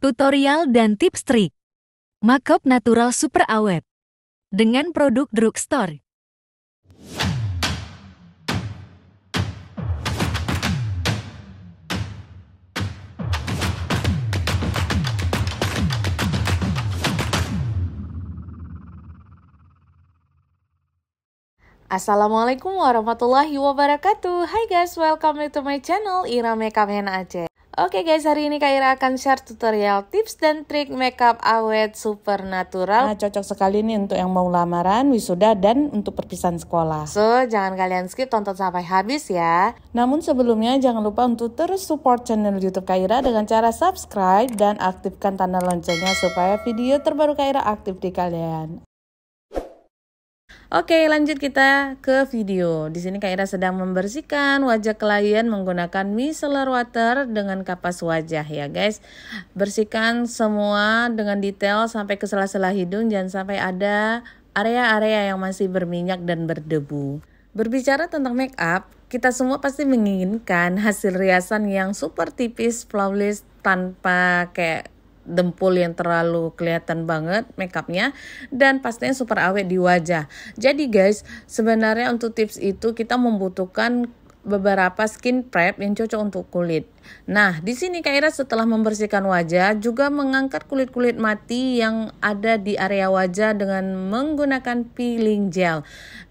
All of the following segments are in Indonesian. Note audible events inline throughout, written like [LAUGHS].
Tutorial dan tips trik. Makeup natural super awet. Dengan produk drugstore. Assalamualaikum warahmatullahi wabarakatuh Hai guys, welcome to my channel Ira Makeup Hena Aceh Oke okay guys, hari ini Kak Ira akan share tutorial tips dan trik makeup awet supernatural Nah cocok sekali nih untuk yang mau lamaran, wisuda, dan untuk perpisahan sekolah So, jangan kalian skip tonton sampai habis ya Namun sebelumnya jangan lupa untuk terus support channel Youtube Kak Ira Dengan cara subscribe dan aktifkan tanda loncengnya Supaya video terbaru Kak Ira aktif di kalian Oke, lanjut kita ke video. Di sini Kak Ira sedang membersihkan wajah klien menggunakan micellar water dengan kapas wajah ya, guys. Bersihkan semua dengan detail sampai ke sela-sela hidung, jangan sampai ada area-area yang masih berminyak dan berdebu. Berbicara tentang make up, kita semua pasti menginginkan hasil riasan yang super tipis, flawless, tanpa kayak dempul yang terlalu kelihatan banget makeupnya dan pastinya super awet di wajah. Jadi guys, sebenarnya untuk tips itu kita membutuhkan beberapa skin prep yang cocok untuk kulit. Nah, di sini Kak Ira setelah membersihkan wajah juga mengangkat kulit-kulit mati yang ada di area wajah dengan menggunakan peeling gel.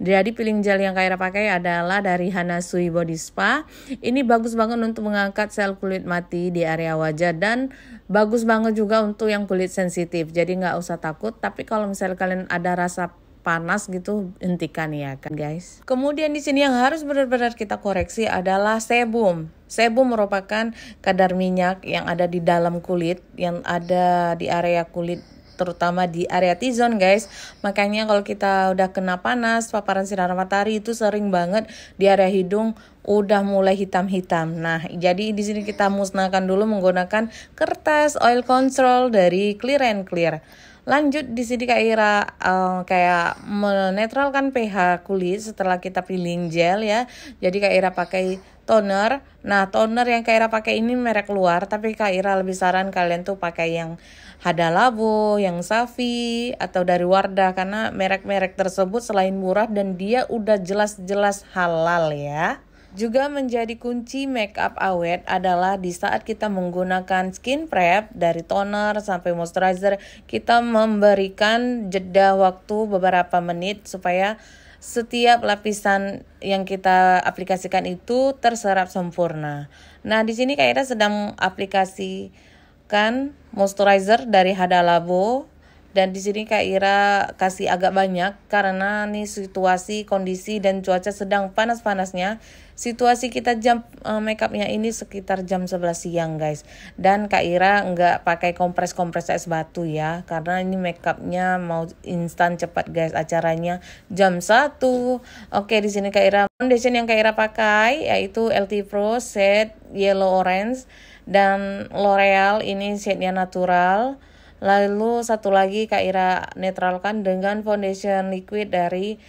Jadi peeling gel yang Kak Ira pakai adalah dari Hanasui Body Spa. Ini bagus banget untuk mengangkat sel kulit mati di area wajah dan bagus banget juga untuk yang kulit sensitif. Jadi nggak usah takut, tapi kalau misalnya kalian ada rasa panas gitu hentikan ya kan guys. Kemudian di sini yang harus benar-benar kita koreksi adalah sebum. Sebum merupakan kadar minyak yang ada di dalam kulit, yang ada di area kulit terutama di area T-zone guys. Makanya kalau kita udah kena panas, paparan sinar matahari itu sering banget di area hidung udah mulai hitam-hitam. Nah, jadi di sini kita musnahkan dulu menggunakan kertas oil control dari Clear and Clear. Lanjut di sini Kak Ira uh, kayak menetralkan pH kulit setelah kita peeling gel ya. Jadi Kak Ira pakai toner. Nah, toner yang Kak Ira pakai ini merek luar, tapi Kak Ira lebih saran kalian tuh pakai yang Hada Labo, yang Safi, atau dari Wardah karena merek-merek tersebut selain murah dan dia udah jelas-jelas halal ya. Juga menjadi kunci make up awet adalah di saat kita menggunakan skin prep dari toner sampai moisturizer, kita memberikan jeda waktu beberapa menit supaya setiap lapisan yang kita aplikasikan itu terserap sempurna. Nah, di sini Kaira sedang aplikasikan moisturizer dari Hada Labo dan di sini Kak Ira kasih agak banyak karena nih situasi, kondisi dan cuaca sedang panas-panasnya situasi kita jam uh, makeupnya ini sekitar jam 11 siang guys dan Kak Ira nggak pakai kompres-kompres es batu ya karena ini makeupnya mau instan cepat guys acaranya jam 1 oke di sini Kak Ira foundation yang Kak Ira pakai yaitu LT Pro set yellow orange dan L'Oreal ini setnya natural lalu satu lagi Kak Ira netralkan dengan foundation liquid dari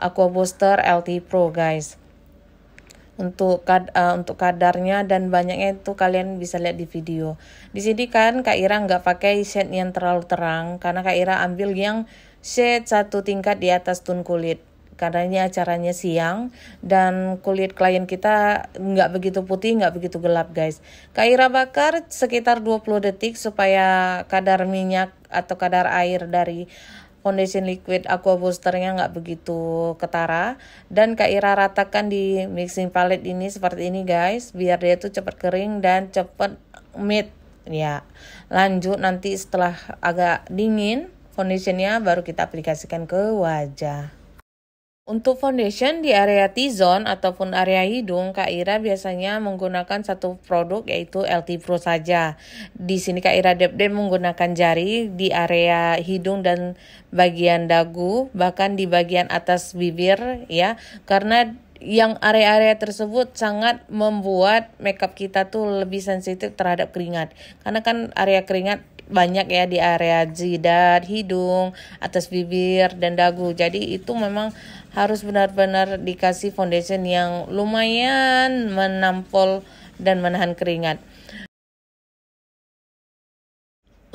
Aqua Booster LT Pro guys untuk uh, untuk kadarnya dan banyaknya itu kalian bisa lihat di video. Di sini kan Kak Ira nggak pakai shade yang terlalu terang karena Kak Ira ambil yang shade satu tingkat di atas tone kulit. Karena ini acaranya siang dan kulit klien kita nggak begitu putih, nggak begitu gelap guys. Kak Ira bakar sekitar 20 detik supaya kadar minyak atau kadar air dari foundation liquid aqua boosternya nggak begitu ketara dan Kak Ira ratakan di mixing palette ini seperti ini guys biar dia tuh cepat kering dan cepat mid ya lanjut nanti setelah agak dingin foundationnya baru kita aplikasikan ke wajah untuk foundation di area T-zone ataupun area hidung, Kak Ira biasanya menggunakan satu produk yaitu LT Pro saja. Di sini Kak Ira -dep menggunakan jari di area hidung dan bagian dagu, bahkan di bagian atas bibir ya. Karena yang area-area tersebut sangat membuat makeup kita tuh lebih sensitif terhadap keringat. Karena kan area keringat banyak ya di area jidat, hidung, atas bibir dan dagu. Jadi itu memang harus benar-benar dikasih foundation yang lumayan menampol dan menahan keringat.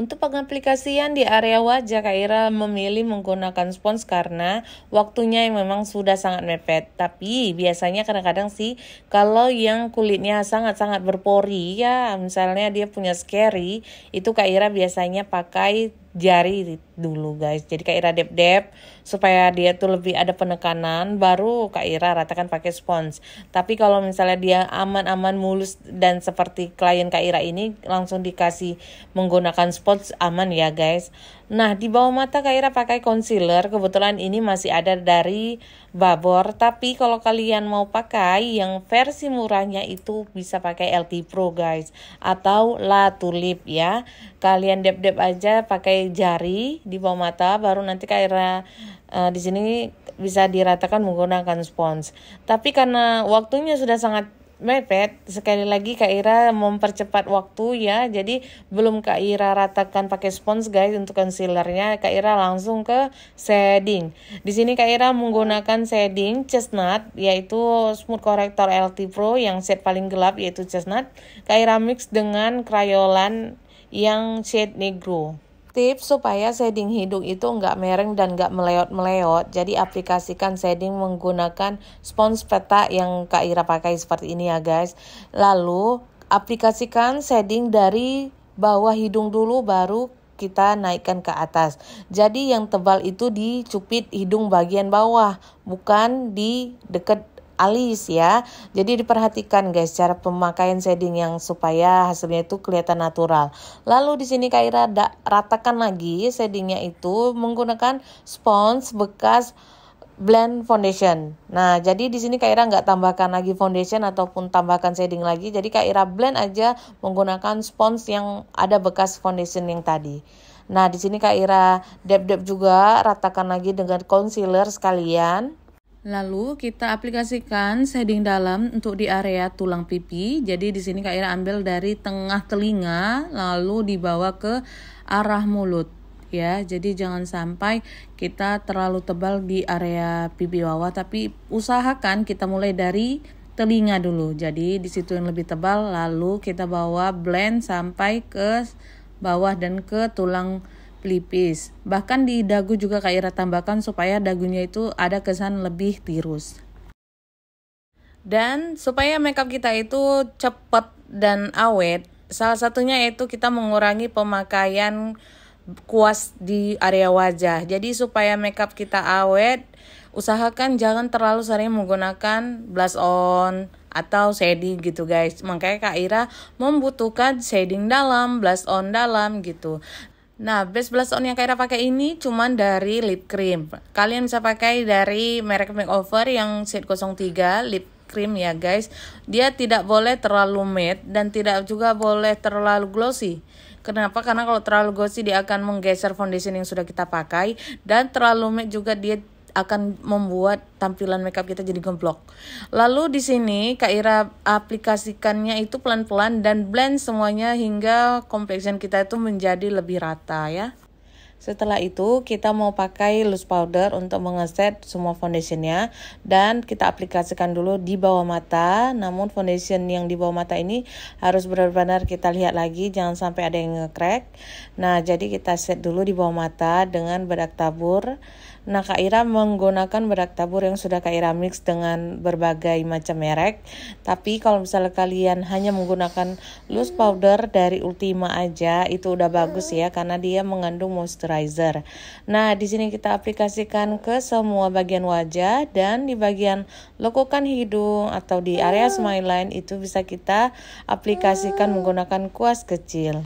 Untuk pengaplikasian di area wajah, Kak Ira memilih menggunakan spons karena waktunya yang memang sudah sangat mepet. Tapi biasanya kadang-kadang sih kalau yang kulitnya sangat-sangat berpori ya, misalnya dia punya scary, itu Kak Ira biasanya pakai jari dulu guys jadi Kak Ira dep-dep supaya dia tuh lebih ada penekanan baru Kak Ira ratakan pakai spons tapi kalau misalnya dia aman-aman mulus dan seperti klien Kak Ira ini langsung dikasih menggunakan spons aman ya guys Nah, di bawah mata Kaira pakai concealer. Kebetulan ini masih ada dari Babor. Tapi kalau kalian mau pakai yang versi murahnya itu bisa pakai LT Pro guys. Atau La Tulip ya. Kalian dep-dep aja pakai jari di bawah mata. Baru nanti Kaira uh, di sini bisa diratakan menggunakan spons. Tapi karena waktunya sudah sangat mepet. Sekali lagi Kak Ira mempercepat waktu ya. Jadi belum Kak Ira ratakan pakai spons guys untuk concealernya. Kak Ira langsung ke shading. Di sini Kak Ira menggunakan shading chestnut yaitu smooth corrector LT Pro yang set paling gelap yaitu chestnut. Kak Ira mix dengan crayolan yang shade negro. Tips supaya shading hidung itu nggak mereng dan nggak meleot-meleot, jadi aplikasikan shading menggunakan spons peta yang Kak Ira pakai seperti ini ya guys. Lalu aplikasikan shading dari bawah hidung dulu baru kita naikkan ke atas. Jadi yang tebal itu dicupit hidung bagian bawah, bukan di dekat alis ya. Jadi diperhatikan guys cara pemakaian shading yang supaya hasilnya itu kelihatan natural. Lalu di sini Kak ratakan lagi shadingnya itu menggunakan spons bekas blend foundation. Nah, jadi di sini Kak nggak tambahkan lagi foundation ataupun tambahkan shading lagi. Jadi Kak blend aja menggunakan spons yang ada bekas foundation yang tadi. Nah, di sini Kak Ira dab juga ratakan lagi dengan concealer sekalian. Lalu kita aplikasikan shading dalam untuk di area tulang pipi. Jadi di sini Kak Ira ambil dari tengah telinga lalu dibawa ke arah mulut ya. Jadi jangan sampai kita terlalu tebal di area pipi bawah tapi usahakan kita mulai dari telinga dulu. Jadi di situ yang lebih tebal lalu kita bawa blend sampai ke bawah dan ke tulang pipi pelipis. Bahkan di dagu juga Kak Ira tambahkan supaya dagunya itu ada kesan lebih tirus. Dan supaya makeup kita itu cepat dan awet, salah satunya yaitu kita mengurangi pemakaian kuas di area wajah. Jadi supaya makeup kita awet, usahakan jangan terlalu sering menggunakan blush on atau shading gitu guys. Makanya Kak Ira membutuhkan shading dalam, blush on dalam gitu. Nah, base blush on yang Kaira pakai ini cuman dari lip cream. Kalian bisa pakai dari merek Makeover yang shade 03 lip cream ya guys. Dia tidak boleh terlalu matte dan tidak juga boleh terlalu glossy. Kenapa? Karena kalau terlalu glossy dia akan menggeser foundation yang sudah kita pakai dan terlalu matte juga dia akan membuat tampilan makeup kita jadi gemblok. Lalu di sini Kak Ira aplikasikannya itu pelan-pelan dan blend semuanya hingga complexion kita itu menjadi lebih rata ya. Setelah itu kita mau pakai loose powder untuk mengeset semua foundationnya dan kita aplikasikan dulu di bawah mata. Namun foundation yang di bawah mata ini harus benar-benar kita lihat lagi jangan sampai ada yang ngecrack. Nah jadi kita set dulu di bawah mata dengan bedak tabur Nah, Kak Ira menggunakan bedak tabur yang sudah Kak Ira mix dengan berbagai macam merek. Tapi kalau misalnya kalian hanya menggunakan loose powder dari Ultima aja, itu udah bagus ya karena dia mengandung moisturizer. Nah, di sini kita aplikasikan ke semua bagian wajah dan di bagian lekukan hidung atau di area hmm. smile line itu bisa kita aplikasikan menggunakan kuas kecil.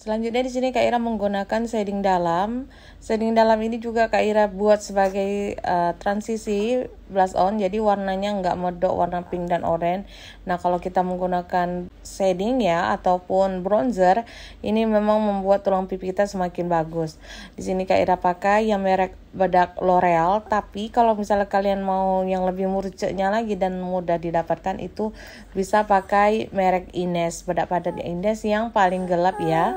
Selanjutnya di sini Kak Ira menggunakan shading dalam. Shading dalam ini juga Kak Ira buat sebagai uh, transisi blush on jadi warnanya nggak medok warna pink dan orange. nah kalau kita menggunakan shading ya ataupun bronzer ini memang membuat tulang pipi kita semakin bagus di sini Kak Ira pakai yang merek bedak L'Oreal tapi kalau misalnya kalian mau yang lebih murceknya lagi dan mudah didapatkan itu bisa pakai merek Ines bedak padat Ines yang paling gelap ya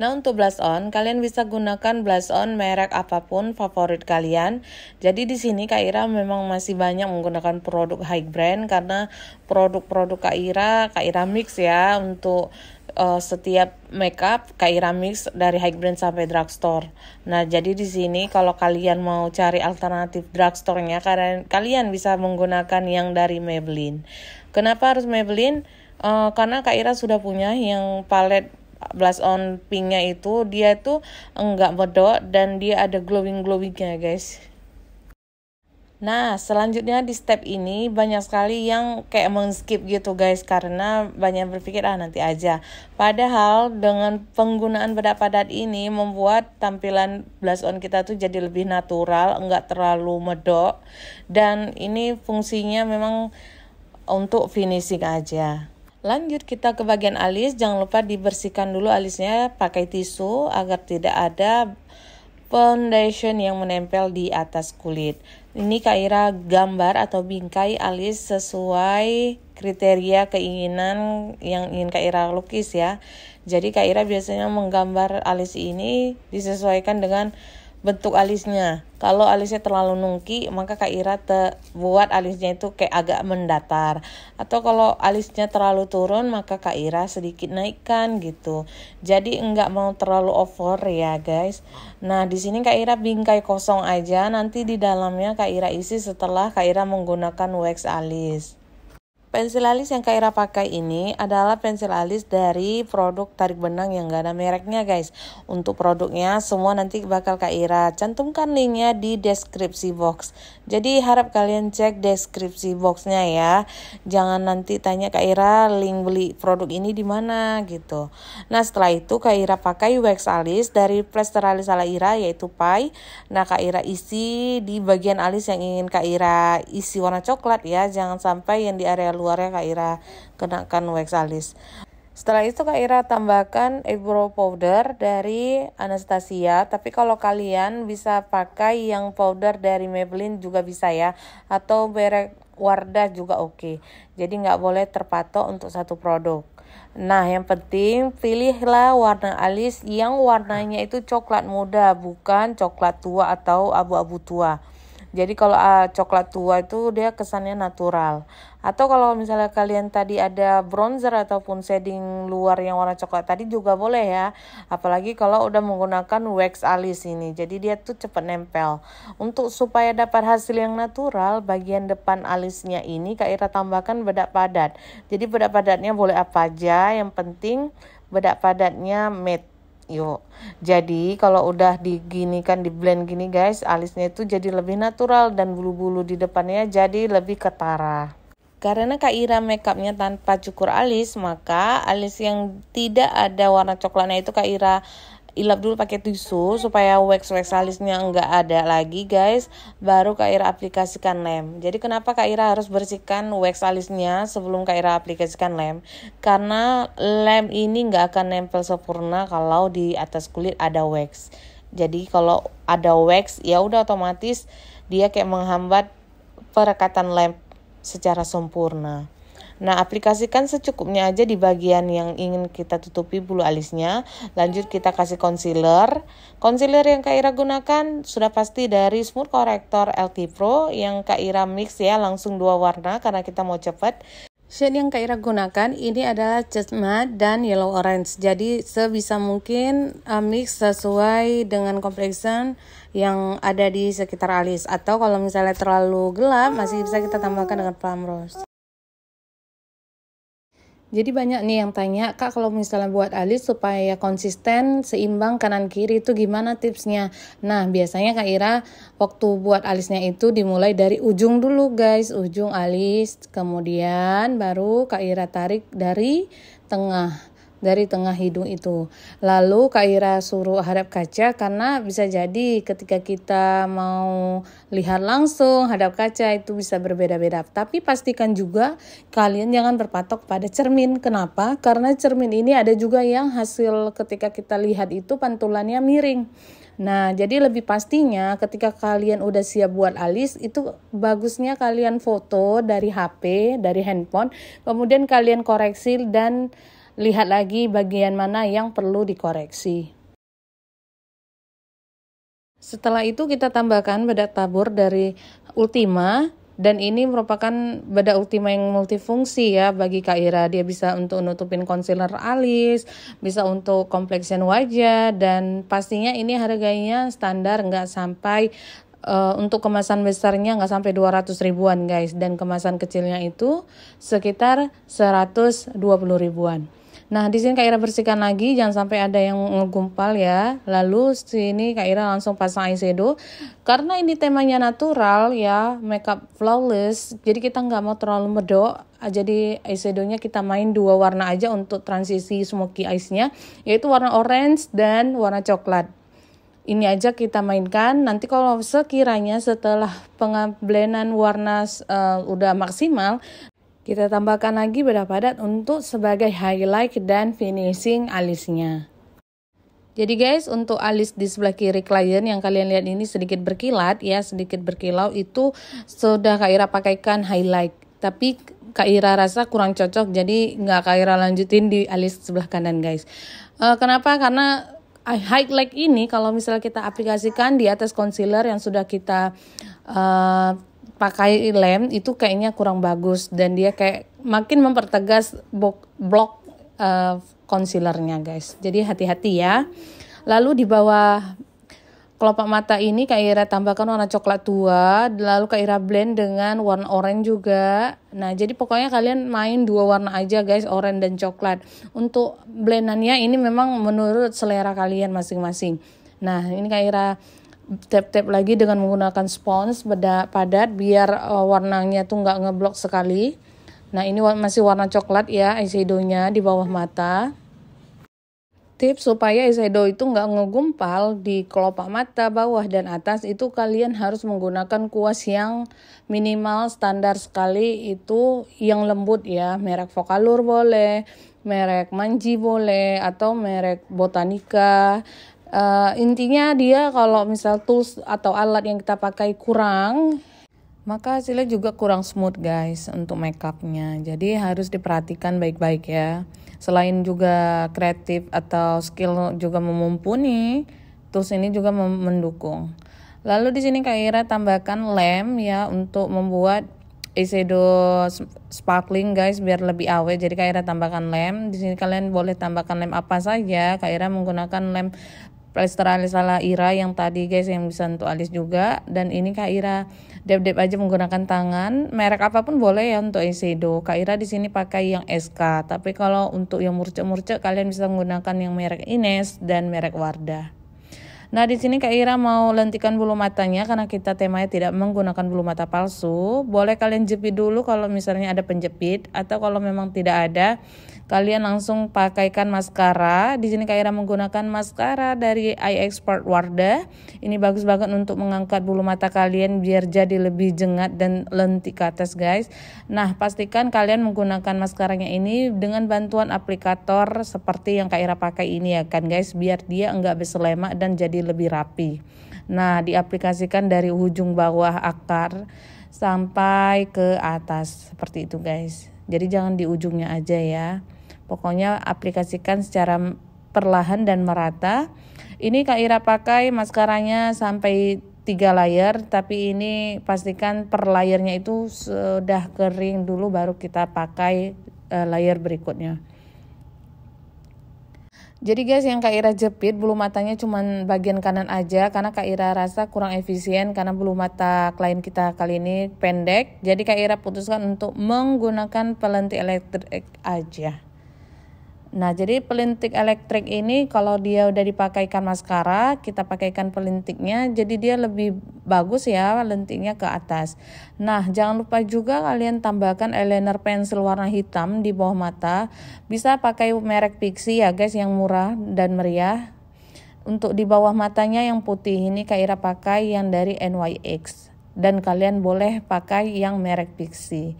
Nah untuk blush on, kalian bisa gunakan blush on merek apapun favorit kalian. Jadi di sini Kak Ira memang masih banyak menggunakan produk high brand karena produk-produk Kak Ira, Kak Ira mix ya untuk uh, setiap makeup Kaira mix dari high brand sampai drugstore. Nah, jadi di sini kalau kalian mau cari alternatif drugstore-nya kalian kalian bisa menggunakan yang dari Maybelline. Kenapa harus Maybelline? Uh, karena Kaira sudah punya yang palet blush on pinknya itu dia itu enggak bedok dan dia ada glowing glowingnya guys Nah, selanjutnya di step ini banyak sekali yang kayak men-skip gitu guys karena banyak berpikir ah nanti aja. Padahal dengan penggunaan bedak padat ini membuat tampilan blush on kita tuh jadi lebih natural, enggak terlalu medok dan ini fungsinya memang untuk finishing aja. Lanjut kita ke bagian alis, jangan lupa dibersihkan dulu alisnya pakai tisu agar tidak ada foundation yang menempel di atas kulit. Ini Kaira gambar atau bingkai alis sesuai kriteria keinginan yang ingin Kaira lukis ya. Jadi Kaira biasanya menggambar alis ini disesuaikan dengan bentuk alisnya. Kalau alisnya terlalu nungki, maka Kak Ira te buat alisnya itu kayak agak mendatar. Atau kalau alisnya terlalu turun, maka Kak Ira sedikit naikkan gitu. Jadi enggak mau terlalu over ya guys. Nah di sini Kak Ira bingkai kosong aja. Nanti di dalamnya Kak Ira isi setelah Kak Ira menggunakan wax alis. Pensil alis yang Kak Ira pakai ini adalah pensil alis dari produk tarik benang yang gak ada mereknya guys. Untuk produknya semua nanti bakal Kak Ira cantumkan linknya di deskripsi box. Jadi harap kalian cek deskripsi boxnya ya. Jangan nanti tanya Kak Ira link beli produk ini di mana gitu. Nah setelah itu Kak Ira pakai wax alis dari plaster alis ala Ira yaitu Pai. Nah Kak Ira isi di bagian alis yang ingin Kak Ira isi warna coklat ya. Jangan sampai yang di area luarnya Kak Ira kenakan wax alis. Setelah itu Kak Ira tambahkan eyebrow powder dari Anastasia. Tapi kalau kalian bisa pakai yang powder dari Maybelline juga bisa ya. Atau merek Wardah juga oke. Okay. Jadi nggak boleh terpatok untuk satu produk. Nah yang penting pilihlah warna alis yang warnanya itu coklat muda bukan coklat tua atau abu-abu tua. Jadi kalau uh, coklat tua itu dia kesannya natural. Atau kalau misalnya kalian tadi ada bronzer ataupun shading luar yang warna coklat tadi juga boleh ya. Apalagi kalau udah menggunakan wax alis ini. Jadi dia tuh cepat nempel. Untuk supaya dapat hasil yang natural, bagian depan alisnya ini Kak Ira tambahkan bedak padat. Jadi bedak padatnya boleh apa aja, yang penting bedak padatnya matte yuk jadi kalau udah diginikan di blend gini guys alisnya itu jadi lebih natural dan bulu-bulu di depannya jadi lebih ketara karena Kak Ira makeupnya tanpa cukur alis, maka alis yang tidak ada warna coklatnya itu Kak Ira ilap dulu pakai tisu supaya wax wax alisnya nggak ada lagi guys baru Kak Ira aplikasikan lem jadi kenapa Kak Ira harus bersihkan wax alisnya sebelum Kak Ira aplikasikan lem karena lem ini nggak akan nempel sempurna kalau di atas kulit ada wax jadi kalau ada wax ya udah otomatis dia kayak menghambat perekatan lem secara sempurna Nah, aplikasikan secukupnya aja di bagian yang ingin kita tutupi bulu alisnya. Lanjut kita kasih concealer. Concealer yang Kak Ira gunakan sudah pasti dari Smooth Corrector LT Pro yang Kak Ira mix ya, langsung dua warna karena kita mau cepat. Shade yang Kak Ira gunakan ini adalah chestnut dan yellow orange. Jadi sebisa mungkin eh, mix sesuai dengan complexion yang ada di sekitar alis. Atau kalau misalnya terlalu gelap masih bisa kita tambahkan dengan plum rose. Jadi banyak nih yang tanya, Kak kalau misalnya buat alis supaya konsisten, seimbang kanan kiri itu gimana tipsnya? Nah, biasanya Kak Ira waktu buat alisnya itu dimulai dari ujung dulu guys, ujung alis, kemudian baru Kak Ira tarik dari tengah dari tengah hidung itu. Lalu Kak Ira suruh hadap kaca karena bisa jadi ketika kita mau lihat langsung hadap kaca itu bisa berbeda-beda. Tapi pastikan juga kalian jangan berpatok pada cermin. Kenapa? Karena cermin ini ada juga yang hasil ketika kita lihat itu pantulannya miring. Nah, jadi lebih pastinya ketika kalian udah siap buat alis itu bagusnya kalian foto dari HP, dari handphone, kemudian kalian koreksi dan lihat lagi bagian mana yang perlu dikoreksi. Setelah itu kita tambahkan bedak tabur dari Ultima dan ini merupakan bedak Ultima yang multifungsi ya bagi Kak Ira. Dia bisa untuk nutupin concealer alis, bisa untuk kompleksian wajah dan pastinya ini harganya standar nggak sampai uh, untuk kemasan besarnya nggak sampai 200 ribuan guys dan kemasan kecilnya itu sekitar 120 ribuan. Nah, di sini Kak Ira bersihkan lagi, jangan sampai ada yang ngegumpal ya. Lalu sini Kak Ira langsung pasang eyeshadow. Karena ini temanya natural ya, makeup flawless, jadi kita nggak mau terlalu medok. Jadi eyeshadownya kita main dua warna aja untuk transisi smoky eyes-nya, yaitu warna orange dan warna coklat. Ini aja kita mainkan. Nanti kalau sekiranya setelah pengablenan warna uh, udah maksimal, kita tambahkan lagi bedah padat untuk sebagai highlight dan finishing alisnya. Jadi guys, untuk alis di sebelah kiri klien yang kalian lihat ini sedikit berkilat ya, sedikit berkilau itu sudah Kak Ira pakaikan highlight. Tapi Kak Ira rasa kurang cocok jadi nggak Kak Ira lanjutin di alis sebelah kanan guys. Uh, kenapa? Karena highlight ini kalau misalnya kita aplikasikan di atas concealer yang sudah kita uh, pakai lem itu kayaknya kurang bagus dan dia kayak makin mempertegas blok uh, concealernya guys jadi hati-hati ya lalu di bawah kelopak mata ini Kak Ira tambahkan warna coklat tua, lalu Kak Ira blend dengan warna orange juga. Nah, jadi pokoknya kalian main dua warna aja guys, orange dan coklat. Untuk blendannya ini memang menurut selera kalian masing-masing. Nah, ini Kak Ira tap-tap lagi dengan menggunakan spons pada padat biar uh, warnanya tuh nggak ngeblok sekali. Nah ini masih warna coklat ya eyeshadownya di bawah mata. Tips supaya eyeshadow itu nggak ngegumpal di kelopak mata bawah dan atas itu kalian harus menggunakan kuas yang minimal standar sekali itu yang lembut ya. Merek Vokalur boleh, merek Manji boleh, atau merek Botanica uh, intinya dia kalau misal tools atau alat yang kita pakai kurang maka hasilnya juga kurang smooth guys untuk makeupnya jadi harus diperhatikan baik-baik ya selain juga kreatif atau skill juga memumpuni tools ini juga mendukung lalu di sini Kak Ira tambahkan lem ya untuk membuat eyeshadow sparkling guys biar lebih awet jadi Kak Ira tambahkan lem di sini kalian boleh tambahkan lem apa saja Kak Ira menggunakan lem Plaster alis ala Ira yang tadi guys yang bisa untuk alis juga dan ini Kak Ira dep-dep aja menggunakan tangan merek apapun boleh ya untuk eyeshadow Kak Ira di sini pakai yang SK tapi kalau untuk yang murce-murce kalian bisa menggunakan yang merek Ines dan merek Wardah Nah di sini Kak Ira mau lentikan bulu matanya karena kita temanya tidak menggunakan bulu mata palsu. Boleh kalian jepit dulu kalau misalnya ada penjepit atau kalau memang tidak ada kalian langsung pakaikan maskara. Di sini Kak Ira menggunakan maskara dari Eye Wardah. Ini bagus banget untuk mengangkat bulu mata kalian biar jadi lebih jengat dan lentik ke atas guys. Nah pastikan kalian menggunakan maskaranya ini dengan bantuan aplikator seperti yang Kak Ira pakai ini ya kan guys. Biar dia enggak berselemak dan jadi lebih rapi. Nah diaplikasikan dari ujung bawah akar sampai ke atas seperti itu guys. Jadi jangan di ujungnya aja ya. Pokoknya aplikasikan secara perlahan dan merata. Ini Kak Ira pakai maskaranya sampai tiga layer, tapi ini pastikan per layernya itu sudah kering dulu baru kita pakai eh, layer berikutnya. Jadi guys yang Kak Ira jepit bulu matanya cuma bagian kanan aja karena Kak Ira rasa kurang efisien karena bulu mata klien kita kali ini pendek. Jadi Kak Ira putuskan untuk menggunakan pelentik elektrik aja. Nah, jadi pelintik elektrik ini kalau dia udah dipakaikan maskara, kita pakaikan pelintiknya, jadi dia lebih bagus ya lentiknya ke atas. Nah, jangan lupa juga kalian tambahkan eyeliner pensil warna hitam di bawah mata. Bisa pakai merek Pixie ya guys yang murah dan meriah. Untuk di bawah matanya yang putih ini Kak Ira pakai yang dari NYX dan kalian boleh pakai yang merek Pixie.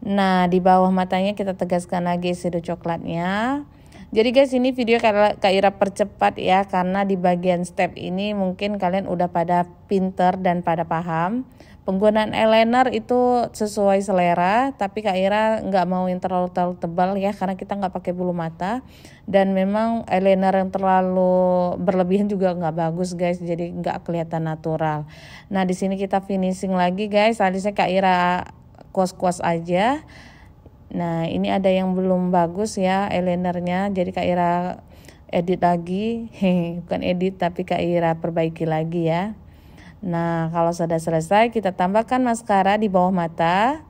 Nah, di bawah matanya kita tegaskan lagi shadow coklatnya. Jadi guys, ini video Kak Ira percepat ya karena di bagian step ini mungkin kalian udah pada pinter dan pada paham. Penggunaan eyeliner itu sesuai selera, tapi Kak Ira nggak mau yang terlalu terlalu tebal ya karena kita nggak pakai bulu mata dan memang eyeliner yang terlalu berlebihan juga nggak bagus guys, jadi nggak kelihatan natural. Nah di sini kita finishing lagi guys, alisnya Kak Ira kuas-kuas aja nah ini ada yang belum bagus ya eyelinernya jadi Kak Ira edit lagi [LAUGHS] bukan edit tapi Kak Ira perbaiki lagi ya nah kalau sudah selesai kita tambahkan maskara di bawah mata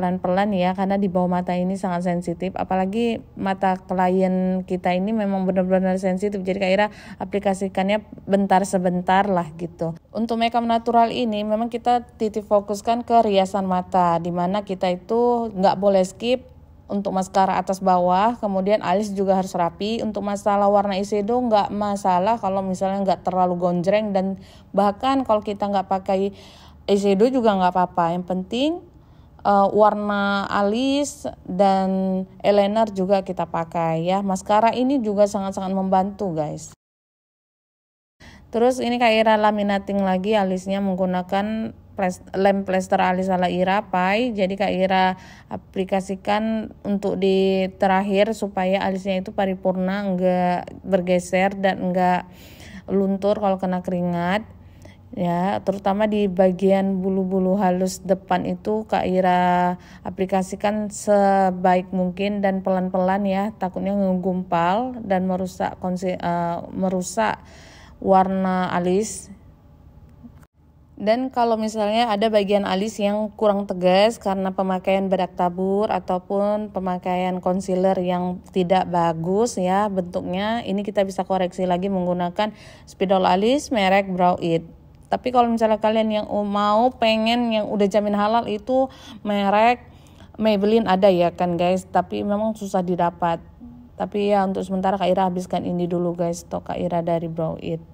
pelan-pelan ya karena di bawah mata ini sangat sensitif apalagi mata klien kita ini memang benar-benar sensitif jadi kira aplikasikannya bentar sebentar lah gitu untuk makeup natural ini memang kita titik fokuskan ke riasan mata dimana kita itu nggak boleh skip untuk maskara atas bawah, kemudian alis juga harus rapi. Untuk masalah warna eyeshadow nggak masalah kalau misalnya nggak terlalu gonjreng dan bahkan kalau kita nggak pakai eyeshadow juga nggak apa-apa. Yang penting uh, warna alis dan eyeliner juga kita pakai ya. Maskara ini juga sangat-sangat membantu guys. Terus ini Kak Ira laminating lagi alisnya menggunakan lem plester alis ala Ira Pai. Jadi Kak Ira aplikasikan untuk di terakhir supaya alisnya itu paripurna enggak bergeser dan enggak luntur kalau kena keringat ya terutama di bagian bulu-bulu halus depan itu Kak Ira aplikasikan sebaik mungkin dan pelan-pelan ya takutnya menggumpal dan merusak konsi, uh, merusak warna alis dan kalau misalnya ada bagian alis yang kurang tegas karena pemakaian bedak tabur ataupun pemakaian concealer yang tidak bagus ya bentuknya, ini kita bisa koreksi lagi menggunakan spidol alis merek Brow It. Tapi kalau misalnya kalian yang mau pengen yang udah jamin halal itu merek Maybelline ada ya kan guys, tapi memang susah didapat. Tapi ya untuk sementara Kak Ira habiskan ini dulu guys, stok Kak Ira dari Brow It.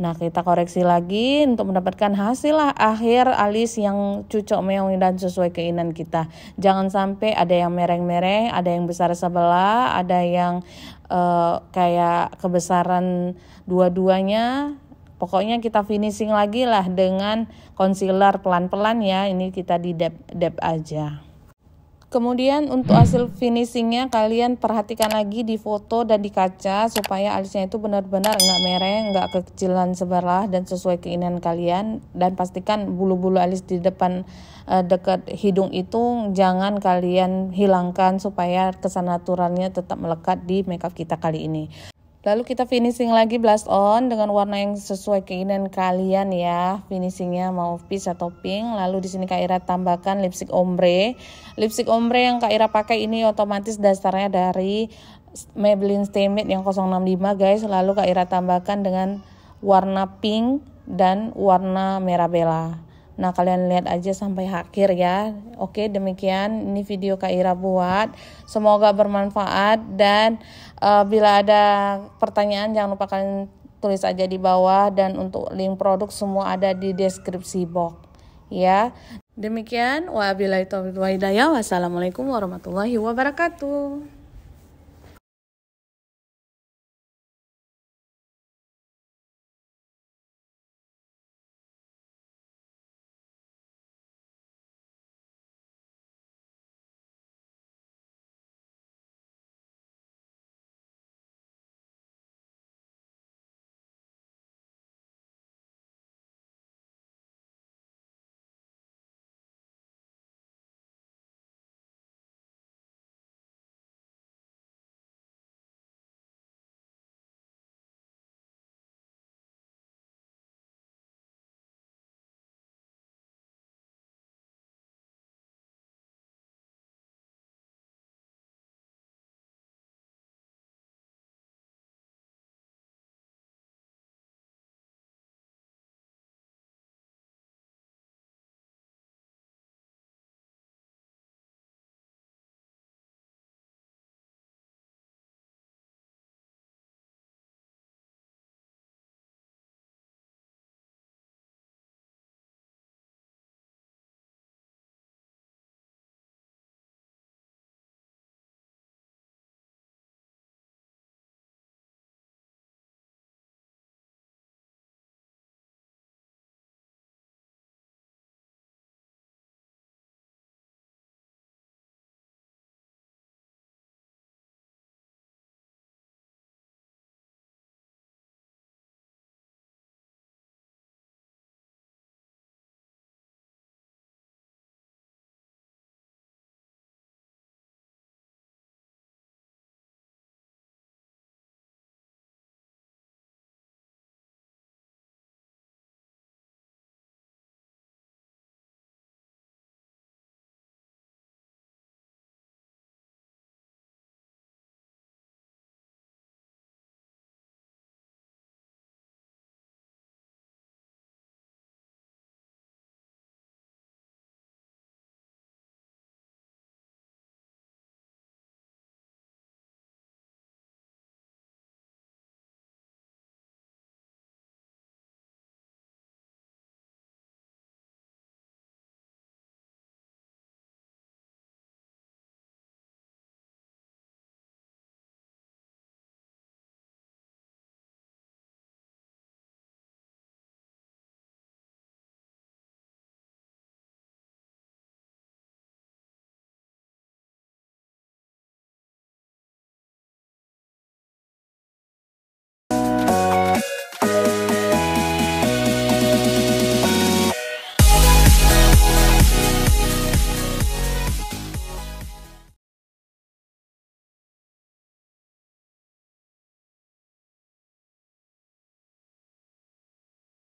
Nah kita koreksi lagi untuk mendapatkan hasil lah akhir alis yang cucok meong dan sesuai keinginan kita. Jangan sampai ada yang mereng-mereng, ada yang besar sebelah, ada yang uh, kayak kebesaran dua-duanya Pokoknya kita finishing lagi lah dengan concealer pelan-pelan ya. Ini kita di dab, dab aja. Kemudian untuk hasil finishingnya kalian perhatikan lagi di foto dan di kaca supaya alisnya itu benar-benar nggak mereng, nggak kekecilan sebelah dan sesuai keinginan kalian. Dan pastikan bulu-bulu alis di depan eh, dekat hidung itu jangan kalian hilangkan supaya kesan naturalnya tetap melekat di makeup kita kali ini. Lalu kita finishing lagi blast on dengan warna yang sesuai keinginan kalian ya. Finishingnya mau peach atau pink. Lalu di sini Kak Ira tambahkan lipstick ombre. Lipstick ombre yang Kak Ira pakai ini otomatis dasarnya dari Maybelline Stay Matte yang 065 guys. Lalu Kak Ira tambahkan dengan warna pink dan warna merah bela. Nah, kalian lihat aja sampai akhir ya. Oke, demikian ini video Kak Ira buat. Semoga bermanfaat dan uh, bila ada pertanyaan jangan lupa kalian tulis aja di bawah dan untuk link produk semua ada di deskripsi box ya. Demikian wabillahi taufiq Wassalamualaikum warahmatullahi wabarakatuh.